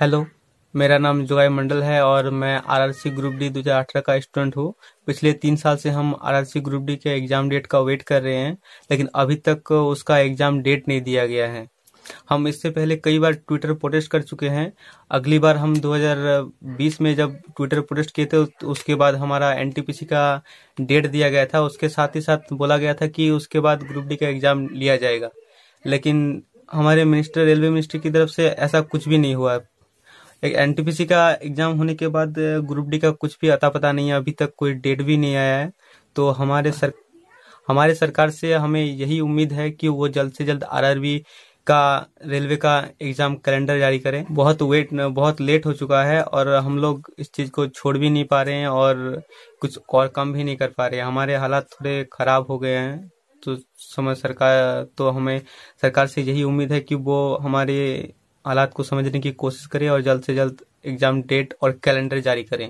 hello मेरा नाम जुगाई मंडल है और मैं आरआरसी ग्रुप डी दो का स्टूडेंट हूँ पिछले तीन साल से हम आरआरसी ग्रुप डी के एग्जाम डेट का वेट कर रहे हैं लेकिन अभी तक उसका एग्जाम डेट नहीं दिया गया है हम इससे पहले कई बार ट्विटर प्रोटेस्ट कर चुके हैं अगली बार हम 2020 में जब ट्विटर प्रोटेस्ट किए थे तो उसके बाद हमारा एन का डेट दिया गया था उसके साथ ही साथ बोला गया था कि उसके बाद ग्रुप डी का एग्जाम लिया जाएगा लेकिन हमारे मिनिस्टर रेलवे मिनिस्ट्री की तरफ से ऐसा कुछ भी नहीं हुआ एक सी का एग्जाम होने के बाद ग्रुप डी का कुछ भी अता पता नहीं है अभी तक कोई डेट भी नहीं आया है तो हमारे सर हमारे सरकार से हमें यही उम्मीद है कि वो जल्द से जल्द आरआरबी का रेलवे का एग्जाम कैलेंडर जारी करें बहुत वेट बहुत लेट हो चुका है और हम लोग इस चीज़ को छोड़ भी नहीं पा रहे हैं और कुछ और कम भी नहीं कर पा रहे हैं हमारे हालात थोड़े ख़राब हो गए हैं तो समय सरकार तो हमें सरकार से यही उम्मीद है कि वो हमारे हालात को समझने की कोशिश करें और जल्द से जल्द एग्जाम डेट और कैलेंडर जारी करें